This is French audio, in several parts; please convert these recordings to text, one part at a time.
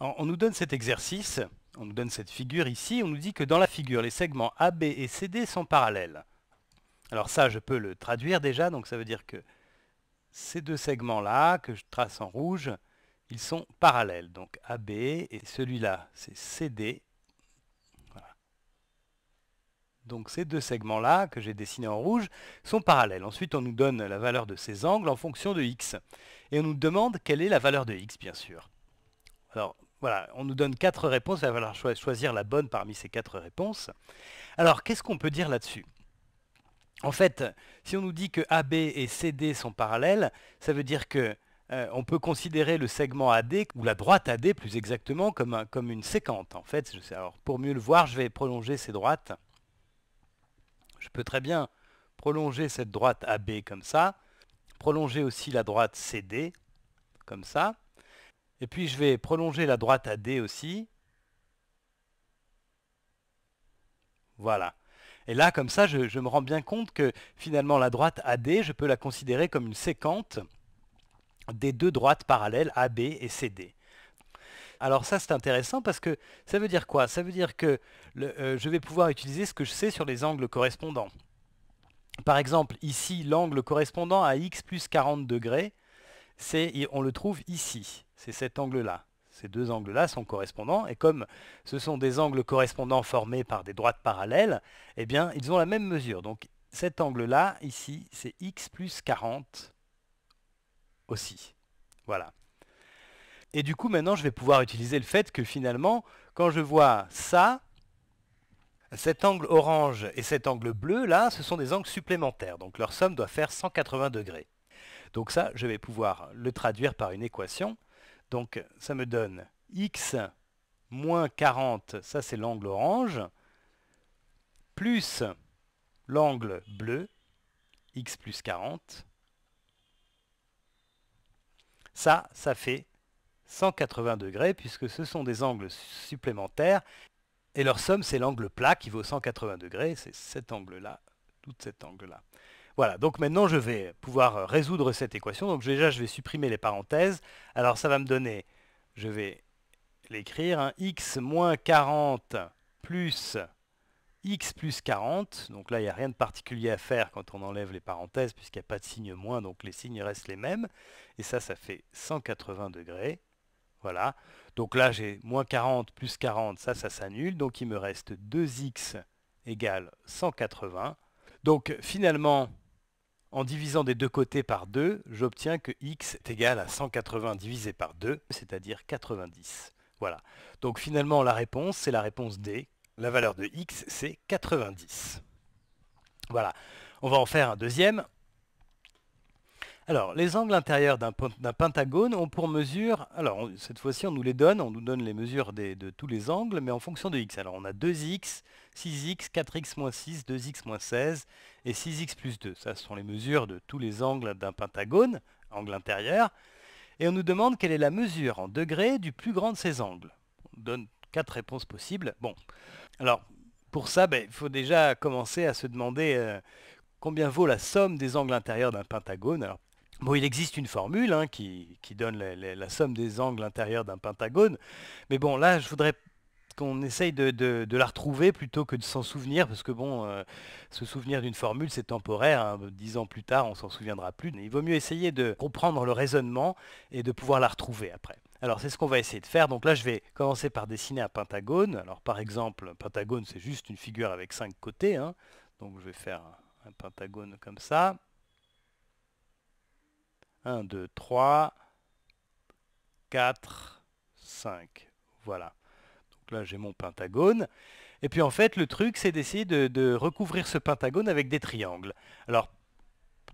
on, nous donne cet exercice, on nous donne cette figure ici, on nous dit que dans la figure, les segments AB et CD sont parallèles. Alors ça, je peux le traduire déjà, donc ça veut dire que ces deux segments-là, que je trace en rouge, ils sont parallèles. Donc AB et celui-là, c'est CD. Donc ces deux segments-là, que j'ai dessinés en rouge, sont parallèles. Ensuite, on nous donne la valeur de ces angles en fonction de x. Et on nous demande quelle est la valeur de x, bien sûr. Alors, voilà, on nous donne quatre réponses, il va falloir choisir la bonne parmi ces quatre réponses. Alors, qu'est-ce qu'on peut dire là-dessus En fait, si on nous dit que AB et CD sont parallèles, ça veut dire que euh, on peut considérer le segment AD, ou la droite AD plus exactement, comme, comme une séquente. En fait, alors pour mieux le voir, je vais prolonger ces droites. Je peux très bien prolonger cette droite AB comme ça, prolonger aussi la droite CD comme ça, et puis je vais prolonger la droite à D aussi. Voilà. Et là, comme ça, je, me rends bien compte que finalement la droite AD, je peux la considérer comme une séquente des deux droites parallèles AB et CD. Alors ça, c'est intéressant parce que ça veut dire quoi Ça veut dire que euh, je vais pouvoir utiliser ce que je sais sur les angles correspondants. Par exemple, ici, l'angle correspondant à x plus 40 degrés, on le trouve ici. C'est cet angle-là. Ces deux angles-là sont correspondants, et comme ce sont des angles correspondants formés par des droites parallèles, eh bien, ils ont la même mesure. Donc cet angle-là, ici, c'est x plus 40 aussi. Voilà. Et du coup, maintenant, je vais pouvoir utiliser le fait que finalement, quand je vois ça, cet angle orange et cet angle bleu, là, ce sont des angles supplémentaires. Donc leur somme doit faire 180 degrés. Donc ça, je vais pouvoir le traduire par une équation. Donc ça me donne x moins 40, ça c'est l'angle orange, plus l'angle bleu, x plus 40. Ça, ça fait 180 degrés, puisque ce sont des angles supplémentaires. Et leur somme, c'est l'angle plat qui vaut 180 degrés, c'est cet angle-là, tout cet angle-là. Voilà, donc maintenant je vais pouvoir euh, résoudre cette équation. Donc déjà je vais supprimer les parenthèses. Alors ça va me donner, je vais l'écrire, hein, x moins 40 plus x plus 40. Donc là il n'y a rien de particulier à faire quand on enlève les parenthèses puisqu'il n'y a pas de signe moins, donc les signes restent les mêmes. Et ça, ça fait 180 degrés. Voilà, donc là j'ai moins 40 plus 40, ça, ça s'annule. Donc il me reste 2x égale 180. Donc finalement, en divisant des deux côtés par 2, j'obtiens que x est égal à 180 divisé par 2, c'est-à-dire 90. Voilà. Donc finalement, la réponse, c'est la réponse D. La valeur de x, c'est 90. Voilà. On va en faire un deuxième. Alors, les angles intérieurs d'un pentagone ont pour mesure, alors cette fois-ci on nous les donne, on nous donne les mesures de tous les angles, mais en fonction de x. Alors on a 2x, 6x, 4x 6, 2x 16 et 6x plus 2. Ça, ce sont les mesures de tous les angles d'un pentagone, angle intérieur. Et on nous demande quelle est la mesure en degrés du plus grand de ces angles. On donne quatre réponses possibles. Bon, alors pour ça, ben, il faut déjà commencer à se demander euh, combien vaut la somme des angles intérieurs d'un pentagone. Bon, il existe une formule hein, qui, donne la somme des angles intérieurs d'un pentagone, mais bon, là, je voudrais qu'on essaye de, la retrouver plutôt que de s'en souvenir, parce que bon, euh, se souvenir d'une formule, c'est temporaire, hein. dix ans plus tard, on s'en souviendra plus, mais il vaut mieux essayer de comprendre le raisonnement et de pouvoir la retrouver après. Alors c'est ce qu'on va essayer de faire, donc là je vais commencer par dessiner un pentagone, alors par exemple, un pentagone c'est juste une figure avec cinq côtés, hein. donc je vais faire un pentagone comme ça, 1, 2, 3, 4, 5, voilà là hein, j'ai mon pentagone. Et puis en fait, le truc, c'est d'essayer de, recouvrir ce pentagone avec des triangles. Alors,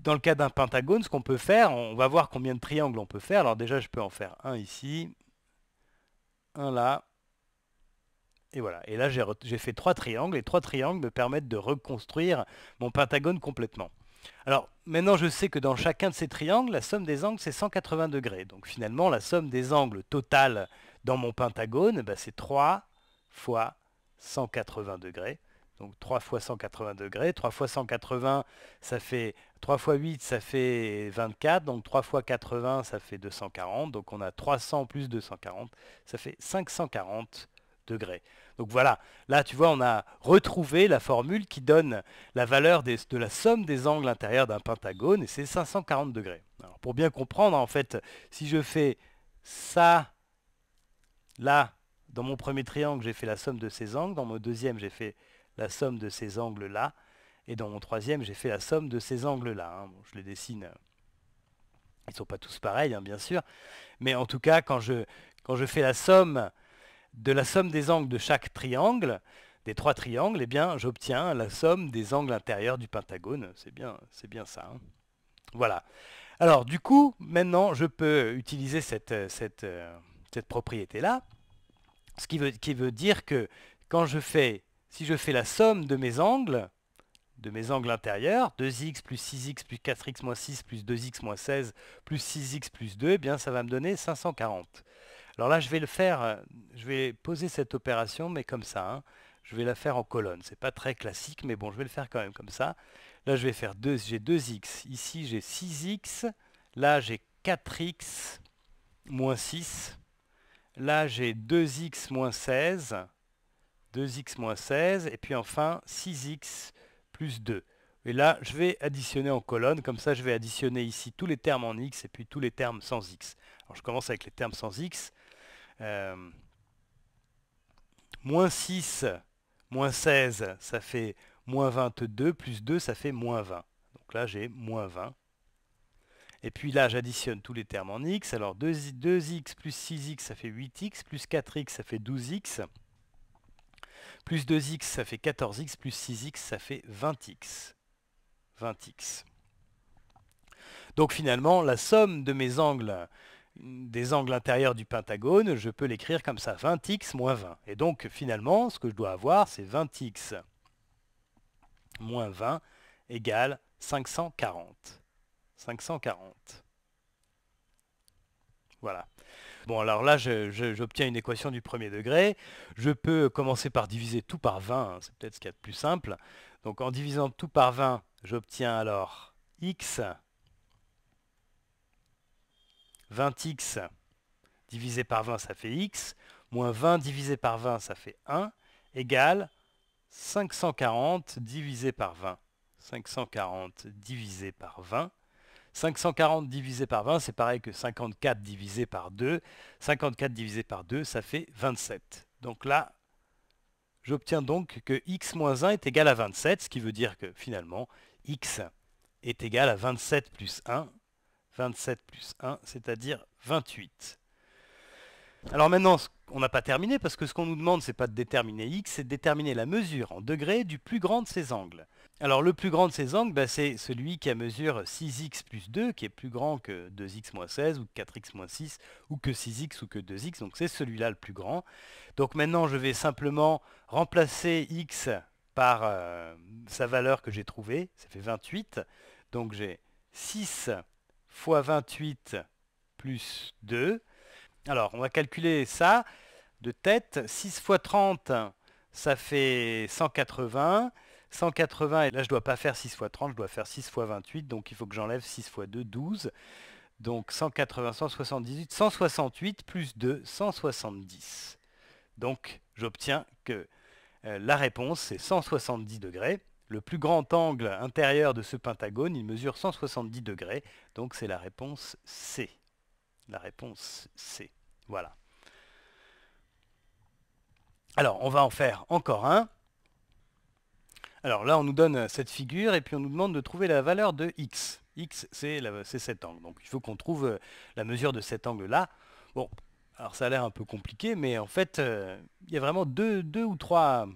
dans le cas d'un pentagone, ce qu'on peut faire, on va voir combien de triangles on peut faire. Alors déjà, je peux en faire un ici, un là, et voilà. Et là, j'ai fait trois triangles, et trois triangles me permettent de reconstruire mon pentagone complètement. Alors, maintenant, je sais que dans chacun de ces triangles, la somme des angles, c'est 180 degrés. Donc finalement, la somme des angles total dans mon pentagone, bah, c'est 3, fois 180 degrés. Donc 3 fois 180 degrés. 3 fois 180, ça fait 3 fois 8, ça fait 24. Donc 3 fois 80, ça fait 240. Donc on a 300 plus 240, ça fait 540 degrés. Donc voilà, là tu vois, on a retrouvé la formule qui donne la valeur de la somme des angles intérieurs d'un pentagone, et c'est 540 degrés. Alors pour bien comprendre, en fait, si je fais ça, là, dans mon premier triangle, j'ai fait la somme de ces angles. Dans mon deuxième, j'ai fait la somme de ces angles-là. Et dans mon troisième, j'ai fait la somme de ces angles-là. Hein. je les dessine. Euh, ils ne sont pas tous pareils, hein, bien sûr. Mais en tout cas, quand je, fais la somme de la somme des angles de chaque triangle, des trois triangles, eh bien, j'obtiens la somme des angles intérieurs du pentagone. C'est bien, c'est bien ça. Hein. Voilà. Alors, du coup, maintenant, je peux utiliser cette euh, propriété-là. Ce qui veut, qui veut dire que quand je fais, si je fais la somme de mes angles, de mes angles intérieurs, 2x plus 6x plus 4x moins 6 plus 2x moins 16 plus 6x plus 2, eh bien ça va me donner 540. Alors là, je vais le faire, je vais poser cette opération, mais comme ça. Hein. Je vais la faire en colonne. C'est pas très classique, mais bon, je vais le faire quand même comme ça. Là, je vais faire 2, j'ai 2x. Ici, j'ai 6x. Là, j'ai 4x moins 6. Là, j'ai 2x moins 16, 2x moins 16, et puis enfin 6x plus 2. Et là, je vais additionner en colonne, comme ça je vais additionner ici tous les termes en x et puis tous les termes sans x. Alors je commence avec les termes sans x. Euh, moins 6, moins 16, ça fait moins 22, plus 2, ça fait moins 20. Donc là, j'ai moins 20. Et puis là, j'additionne tous les termes en x. Alors 2, x plus 6x, ça fait 8x, plus 4x, ça fait 12x, plus 2x, ça fait 14x, plus 6x, ça fait 20x. 20x. Donc finalement, la somme de mes angles, des angles intérieurs du pentagone, je peux l'écrire comme ça, 20x moins 20. Et donc finalement, ce que je dois avoir, c'est 20x moins 20 égale 540. 540. Voilà. Bon, alors là, j'obtiens une équation du premier degré. Je peux commencer par diviser tout par 20. Hein, c'est peut-être ce qu'il y a de plus simple. Donc en divisant tout par 20, j'obtiens alors x, 20x divisé par 20, ça fait x, moins 20 divisé par 20, ça fait 1, égal 540 divisé par 20. 540 divisé par 20, 540 divisé par 20, c'est pareil que 54 divisé par 2. 54 divisé par 2, ça fait 27. Donc là, j'obtiens donc que x moins 1 est égal à 27, ce qui veut dire que finalement, x est égal à 27 plus 1. 27 plus 1, c'est-à-dire 28. Alors maintenant, on n'a pas terminé, parce que ce qu'on nous demande, ce n'est pas de déterminer x, c'est de déterminer la mesure en degrés du plus grand de ces angles. Alors le plus grand de ces angles, bah, c'est celui qui a mesure 6x plus 2, qui est plus grand que 2x moins 16, ou 4x moins 6, ou que 6x, ou que 2x, donc c'est celui-là le plus grand. Donc maintenant je vais simplement remplacer x par euh, sa valeur que j'ai trouvée, ça fait 28, donc j'ai 6 fois 28 plus 2. Alors on va calculer ça de tête, 6 fois 30 ça fait 180, 180, et là je dois pas faire 6 x 30, je dois faire 6 x 28, donc il faut que j'enlève 6 x 2, 12. Donc 180, 178, 168 plus 2, 170. Donc j'obtiens que euh, la réponse c'est 170 degrés. Le plus grand angle intérieur de ce pentagone, il mesure 170 degrés, donc c'est la réponse C. La réponse C. Voilà. Alors on va en faire encore un. Alors là, on nous donne euh, cette figure et puis on nous demande de trouver la valeur de x. x, c'est cet angle. Donc il faut qu'on trouve euh, la mesure de cet angle-là. Bon, alors ça a l'air un peu compliqué, mais en fait, euh, il y a vraiment deux, deux, ou trois,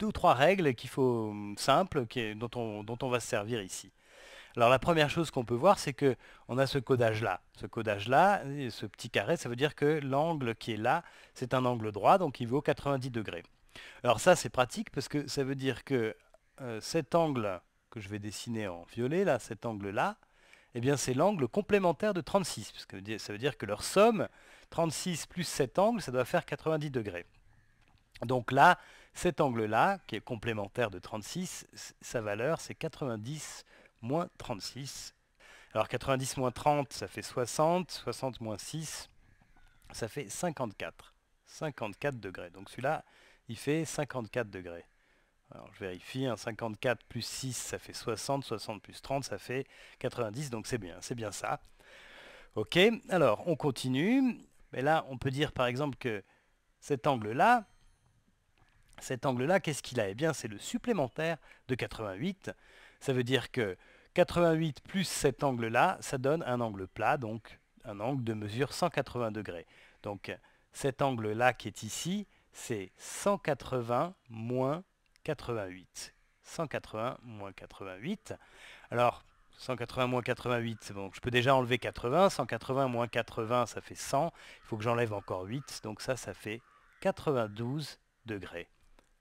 deux ou trois règles qu'il faut mm, simples qui, dont, on, dont on va se servir ici. Alors la première chose qu'on peut voir, c'est que on a ce codage-là. Ce codage-là, ce petit carré, ça veut dire que l'angle qui est là, c'est un angle droit, donc il vaut 90 degrés. Alors ça, c'est pratique parce que ça veut dire que euh, cet angle que je vais dessiner en violet, là, cet angle-là, eh bien c'est l'angle complémentaire de 36, ça veut dire que leur somme, 36 plus cet angle, ça doit faire 90 degrés. Donc là, cet angle-là, qui est complémentaire de 36, sa valeur c'est 90 moins 36. Alors 90 moins 30, ça fait 60, 60 moins 6, ça fait 54. 54 degrés. Donc celui-là, il fait 54 degrés. Alors je vérifie, 54 plus 6 ça fait 60, 60 plus 30 ça fait 90, donc c'est bien, c'est bien ça. Ok, alors on continue. Mais là on peut dire par exemple que cet angle-là, cet angle-là, qu'est-ce qu'il a Eh bien c'est le supplémentaire de 88. Ça veut dire que 88 plus cet angle-là, ça donne un angle plat, donc un angle de mesure 180 degrés. Donc cet angle-là qui est ici, c'est 180 moins 88. 180 moins 88. Alors, 180 moins 88, bon, je peux déjà enlever 80. 180 moins 80, ça fait 100. Il faut que j'enlève encore 8. Donc ça, ça fait 92 degrés.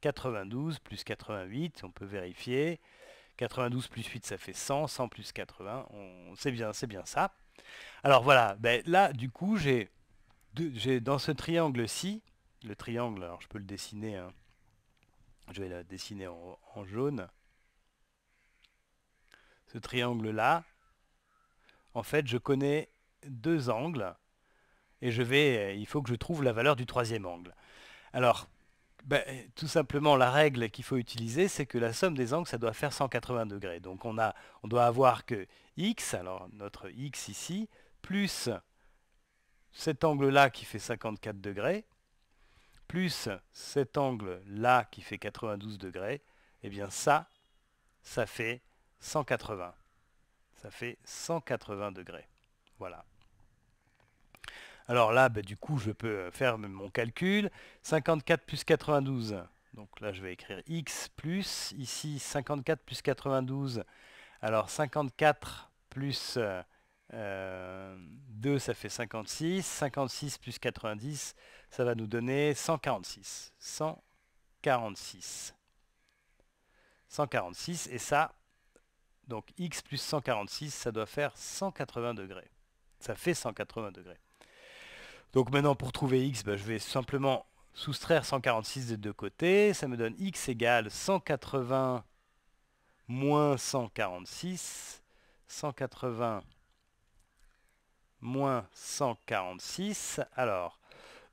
92 plus 88, on peut vérifier. 92 plus 8, ça fait 100. 100 plus 80, on... c'est bien, c'est bien ça. Alors voilà, ben là, du coup, j'ai dans ce triangle-ci, le triangle, alors je peux le dessiner, hein je vais la dessiner en, jaune, ce triangle-là, en fait, je connais deux angles et je vais, il faut que je trouve la valeur du troisième angle. Alors, ben, tout simplement, la règle qu'il faut utiliser, c'est que la somme des angles, ça doit faire 180 degrés. Donc on, a, on doit avoir que x, alors notre x ici, plus cet angle-là qui fait 54 degrés, plus cet angle-là qui fait 92 degrés, eh bien ça, ça fait 180. Ça fait 180 degrés. Voilà. Alors là, ben, du coup, je peux faire mon calcul. 54 plus 92, donc là je vais écrire x plus, ici 54 plus 92, alors 54 plus 2 euh, euh, ça fait 56, 56 plus 90 ça va nous donner 146. 146. 146, et ça, donc x plus 146, ça doit faire 180 degrés. Ça fait 180 degrés. Donc maintenant, pour trouver x, ben, je vais simplement soustraire 146 des deux côtés. Ça me donne x égale 180 moins 146. 180 moins 146. Alors,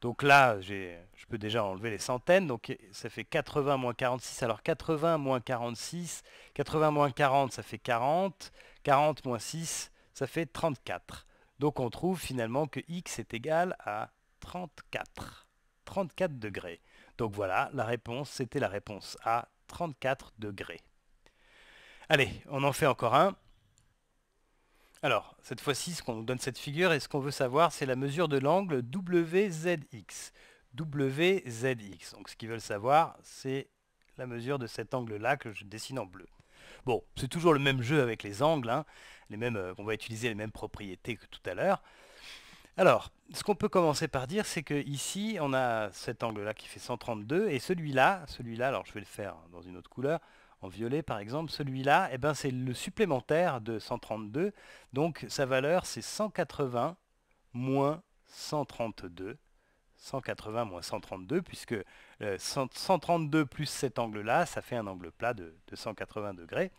donc là, je peux déjà enlever les centaines. Donc ça fait 80 moins 46. Alors 80 moins 46, 80 moins 40, ça fait 40. 40 moins 6, ça fait 34. Donc on trouve finalement que x est égal à 34. 34 degrés. Donc voilà, la réponse, c'était la réponse à 34 degrés. Allez, on en fait encore un. Alors, cette fois-ci, ce qu'on nous donne cette figure et ce qu'on veut savoir, c'est la mesure de l'angle WZX. WZX. Donc ce qu'ils veulent savoir, c'est la mesure de cet angle-là que je dessine en bleu. Bon, c'est toujours le même jeu avec les angles, hein. les mêmes, euh, on va utiliser les mêmes propriétés que tout à l'heure. Alors, ce qu'on peut commencer par dire, c'est que ici, on a cet angle-là qui fait 132, et celui-là, celui-là, alors je vais le faire dans une autre couleur, en violet par exemple, celui-là, eh ben, c'est le supplémentaire de 132. Donc sa valeur, c'est 180 moins 132. 180 moins 132, puisque 132 euh, plus cet angle-là, ça fait un angle plat de, de 180 degrés.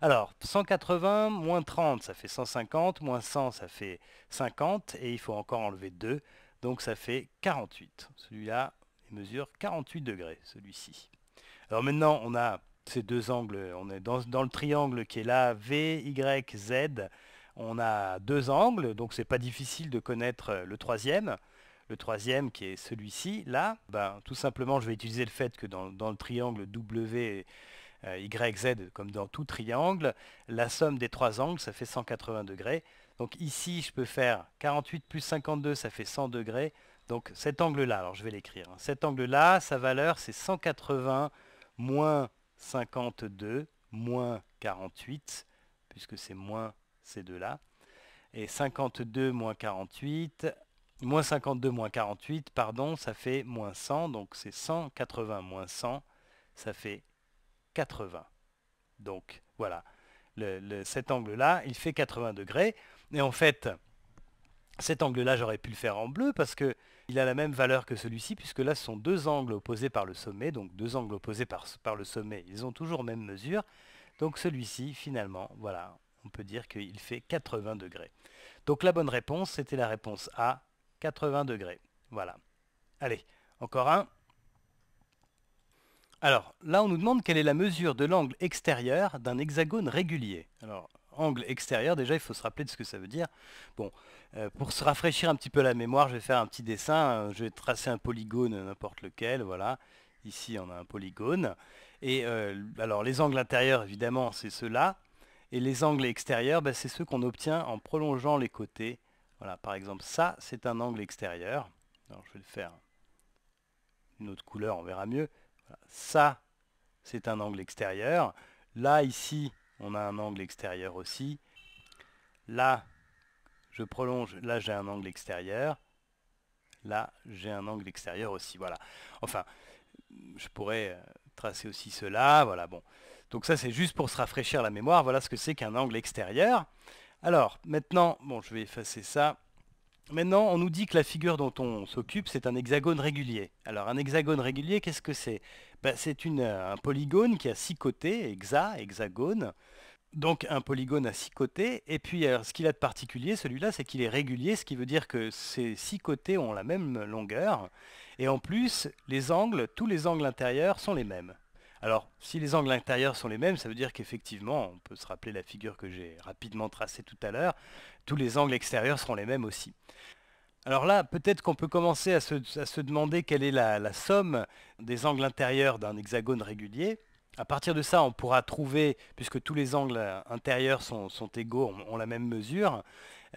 Alors, 180 moins 30, ça fait 150, moins 100, ça fait 50, et il faut encore enlever 2, donc ça fait 48. Celui-là il mesure 48 degrés, celui-ci. Alors maintenant, on a ces deux angles. On est dans, le triangle qui est là, V, Y, Z. On a deux angles, donc ce n'est pas difficile de connaître euh, le troisième. Le troisième qui est celui-ci, là, ben, tout simplement je vais utiliser le fait que dans, le triangle W, euh, Y, Z, comme dans tout triangle, la somme des trois angles, ça fait 180 degrés. Donc ici, je peux faire 48 plus 52, ça fait 100 degrés. Donc cet angle-là, alors je vais l'écrire. Hein. Cet angle-là, sa valeur, c'est 180 moins 52 moins 48, puisque c'est moins ces deux-là. Et 52 moins 48, moins 52 moins 48, pardon, ça fait moins 100, donc c'est 180 moins 100, ça fait 80. Donc voilà, cet angle-là, il fait 80 degrés. Et en fait, cet angle-là, j'aurais pu le faire en bleu parce que il a la même valeur que celui-ci, puisque là, ce sont deux angles opposés par le sommet, donc deux angles opposés par, le sommet, ils ont toujours même mesure. Donc celui-ci, finalement, voilà, on peut dire qu'il fait 80 degrés. Donc la bonne réponse, c'était la réponse A, 80 degrés. Voilà. Allez, encore un. Alors, là, on nous demande quelle est la mesure de l'angle extérieur d'un hexagone régulier. Alors, angle extérieur, déjà, il faut se rappeler de ce que ça veut dire. Bon, euh, pour se rafraîchir un petit peu la mémoire, je vais faire un petit dessin. Euh, je vais tracer un polygone, n'importe lequel, voilà. Ici, on a un polygone. Et euh, alors, les angles intérieurs, évidemment, c'est ceux-là. Et les angles extérieurs, bah, c'est ceux qu'on obtient en prolongeant les côtés. Voilà, par exemple, ça, c'est un angle extérieur. Alors, je vais le faire une autre couleur, on verra mieux. ça, c'est un angle extérieur. Là, ici, on a un angle extérieur aussi. Là, je prolonge, là j'ai un angle extérieur. Là, j'ai un angle extérieur aussi, voilà. Enfin, je pourrais euh, tracer aussi cela, voilà, bon. Donc ça, c'est juste pour se rafraîchir la mémoire, voilà ce que c'est qu'un angle extérieur. Alors, maintenant, bon, je vais effacer ça. Maintenant, on nous dit que la figure dont on s'occupe, c'est un hexagone régulier. Alors, un hexagone régulier, qu'est-ce que c'est ben, c'est euh, un polygone qui a six côtés, hexa, hexagone. Donc un polygone à six côtés. Et puis ce qu'il a de particulier, celui-là, c'est qu'il est régulier, ce qui veut dire que ces six côtés ont la même longueur. Et en plus, les angles, tous les angles intérieurs sont les mêmes. Alors, si les angles intérieurs sont les mêmes, ça veut dire qu'effectivement, on peut se rappeler la figure que j'ai rapidement tracée tout à l'heure, tous les angles extérieurs seront les mêmes aussi. Alors là, peut-être qu'on peut commencer à se, demander quelle est la, somme des angles intérieurs d'un hexagone régulier. À partir de ça, on pourra trouver, puisque tous les angles intérieurs sont, égaux, ont, la même mesure,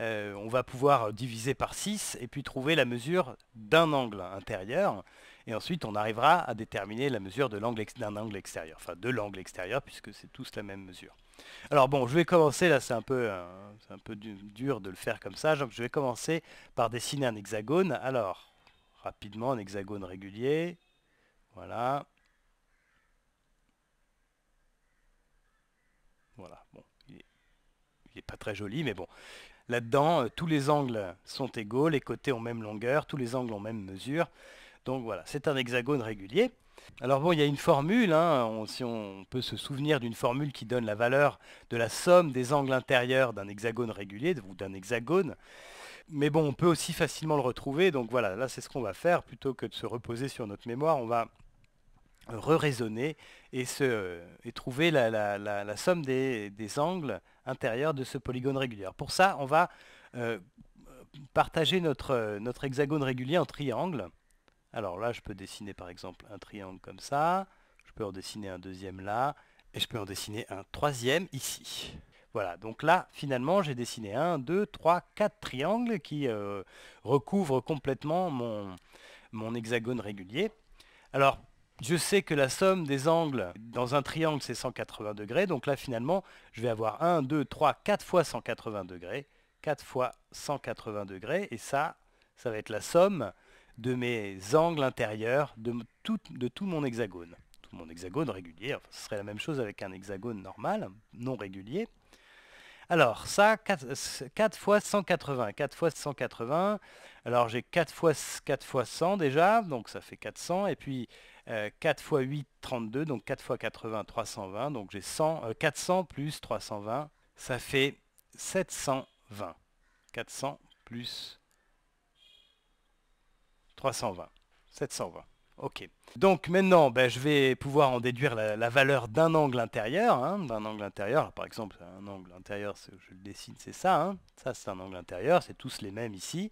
euh, on va pouvoir diviser par 6 et puis trouver la mesure d'un angle intérieur. Et ensuite, on arrivera à déterminer la mesure d'un angle, extérieur, enfin de l'angle extérieur, puisque c'est tous la même mesure. Alors bon, je vais commencer, là c'est un peu, euh, un peu dur de le faire comme ça, donc je vais commencer par dessiner un hexagone. Alors, rapidement, un hexagone régulier, voilà. Voilà, bon, il n'est pas très joli, mais bon. Là-dedans, euh, tous les angles sont égaux, les côtés ont même longueur, tous les angles ont même mesure. Donc voilà, c'est un hexagone régulier. Alors bon, il y a une formule, hein, si on peut se souvenir d'une formule qui donne la valeur de la somme des angles intérieurs d'un hexagone régulier ou d'un hexagone. Mais bon, on peut aussi facilement le retrouver, donc voilà, là c'est ce qu'on va faire, plutôt que de se reposer sur notre mémoire, on va re-raisonner et, trouver la, somme des, angles intérieurs de ce polygone régulier. Pour ça, on va euh, partager notre, notre hexagone régulier en triangles. Alors là, je peux dessiner par exemple un triangle comme ça, je peux en dessiner un deuxième là, et je peux en dessiner un troisième ici. Voilà, donc là, finalement, j'ai dessiné un, deux, trois, quatre triangles qui euh, recouvrent complètement mon, mon hexagone régulier. Alors, je sais que la somme des angles dans un triangle, c'est 180 degrés. Donc là, finalement, je vais avoir 1, 2, 3, 4 fois 180 degrés. 4 fois 180 degrés. Et ça, ça va être la somme de mes angles intérieurs, de tout, de tout mon hexagone. Tout mon hexagone régulier, ce serait la même chose avec un hexagone normal, non régulier. Alors, ça, 4, x fois 180. 4 fois 180. Alors, j'ai 4 fois, 4 100 déjà, donc ça fait 400. Et puis, 4 euh, fois 8, 32. Donc, 4 fois 80, 320. Donc, j'ai 400 euh, plus 320. Ça fait 720. 400 plus 320. 720. Ok. Donc maintenant, ben, je vais pouvoir en déduire la, valeur d'un angle intérieur. Hein, d'un angle intérieur, par exemple, un angle intérieur, je le dessine, c'est ça. Hein. Ça, c'est un angle intérieur, c'est tous les mêmes ici.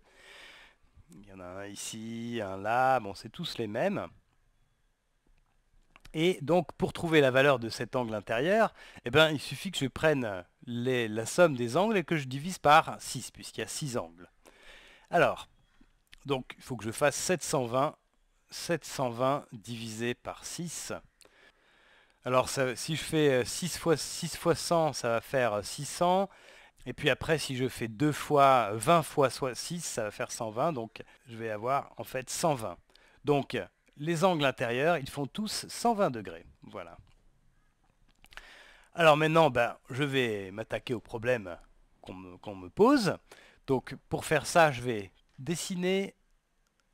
Il y en a un ici, un là, bon, c'est tous les mêmes. Et donc, pour trouver la valeur de cet angle intérieur, eh ben, il suffit que je prenne la somme des angles et que je divise par 6, puisqu'il y a 6 angles. Alors, donc il faut que je fasse 720, 720 divisé par 6. Alors si je fais 6 euh, fois, 6 100, ça va faire 600. Euh, Et puis après, si je fais 2 fois 20 fois 6, ça va faire 120. Donc je vais avoir en fait 120. Donc les angles intérieurs, ils font tous 120 degrés. Voilà. Alors maintenant, ben, je vais m'attaquer au problème qu'on me, me, pose. Donc pour faire ça, je vais dessiner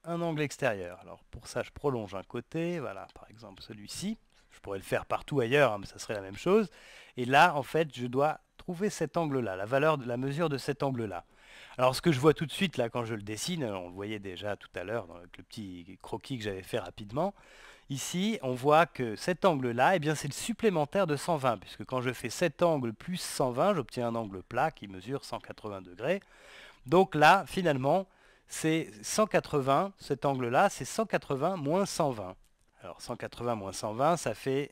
un angle extérieur. Alors pour ça, je prolonge un côté, voilà, par exemple celui-ci. Je pourrais le faire partout ailleurs, hein, mais ça serait la même chose. Et là, en fait, je dois trouver cet angle-là, la valeur de la mesure de cet angle-là. Alors ce que je vois tout de suite là quand je le dessine, on le voyait déjà tout à l'heure avec le petit croquis que j'avais fait rapidement, ici on voit que cet angle-là, eh bien c'est le supplémentaire de 120, puisque quand je fais cet angle plus 120, j'obtiens un angle plat qui mesure 180 degrés. Donc là, finalement, c'est 180, cet angle-là, c'est 180 moins 120. Alors 180 moins 120, ça fait,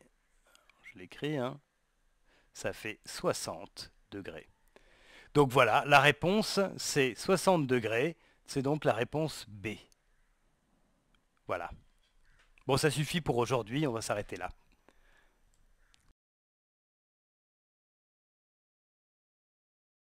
je l'écris, hein, ça fait 60 degrés. Donc voilà, la réponse, c'est 60 degrés, c'est donc la réponse B. Voilà. Bon, ça suffit pour aujourd'hui, on va s'arrêter là.